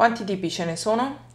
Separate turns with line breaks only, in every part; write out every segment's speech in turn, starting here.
Quanti tipi ce ne sono?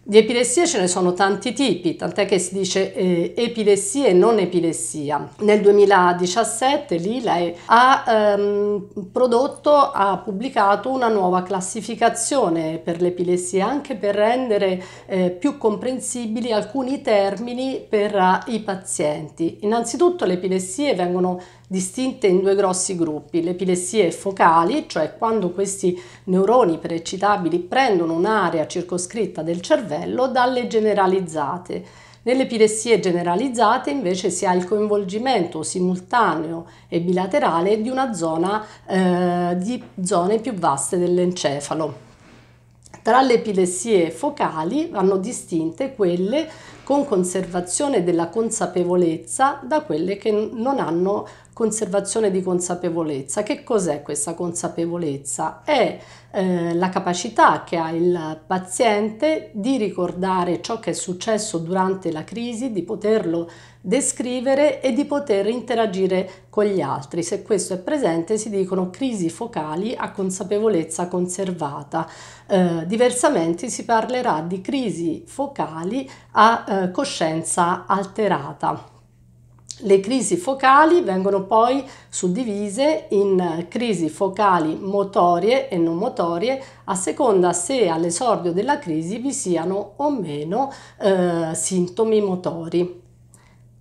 Di epilessie ce ne sono tanti tipi, tant'è che si dice eh, epilessia e non epilessia. Nel 2017 l'ILAE ha ehm, prodotto, ha pubblicato una nuova classificazione per l'epilessia, anche per rendere eh, più comprensibili alcuni termini per uh, i pazienti. Innanzitutto le epilessie vengono distinte in due grossi gruppi, le epilessie focali, cioè quando questi neuroni preeccitabili prendono un'area circoscritta del cervello, dalle generalizzate. Nelle epilessie generalizzate invece si ha il coinvolgimento simultaneo e bilaterale di una zona, eh, di zone più vaste dell'encefalo. Tra le epilessie focali vanno distinte quelle con conservazione della consapevolezza da quelle che non hanno conservazione di consapevolezza. Che cos'è questa consapevolezza? È eh, la capacità che ha il paziente di ricordare ciò che è successo durante la crisi, di poterlo descrivere e di poter interagire con gli altri. Se questo è presente si dicono crisi focali a consapevolezza conservata. Eh, diversamente si parlerà di crisi focali a eh, coscienza alterata. Le crisi focali vengono poi suddivise in crisi focali motorie e non motorie a seconda se all'esordio della crisi vi siano o meno eh, sintomi motori.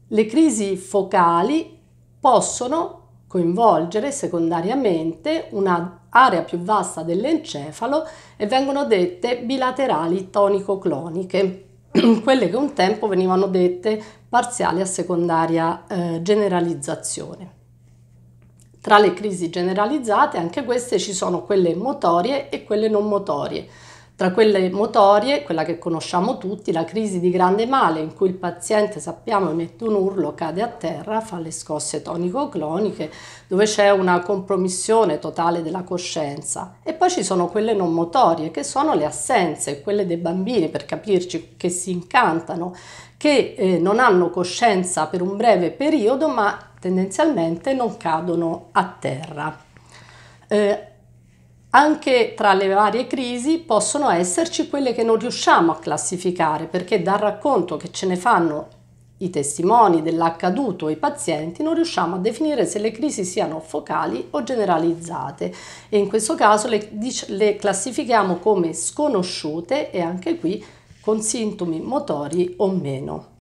Le crisi focali possono coinvolgere secondariamente un'area più vasta dell'encefalo e vengono dette bilaterali tonico-cloniche. quelle che un tempo venivano dette parziali a secondaria eh, generalizzazione. Tra le crisi generalizzate, anche queste ci sono quelle motorie e quelle non motorie. Tra quelle motorie, quella che conosciamo tutti, la crisi di grande male in cui il paziente, sappiamo, emette un urlo, cade a terra, fa le scosse tonico-cloniche, dove c'è una compromissione totale della coscienza. E poi ci sono quelle non motorie, che sono le assenze, quelle dei bambini, per capirci, che si incantano, che eh, non hanno coscienza per un breve periodo, ma tendenzialmente non cadono a terra. Eh, anche tra le varie crisi possono esserci quelle che non riusciamo a classificare perché dal racconto che ce ne fanno i testimoni dell'accaduto, i pazienti, non riusciamo a definire se le crisi siano focali o generalizzate e in questo caso le, le classifichiamo come sconosciute e anche qui con sintomi motori o meno.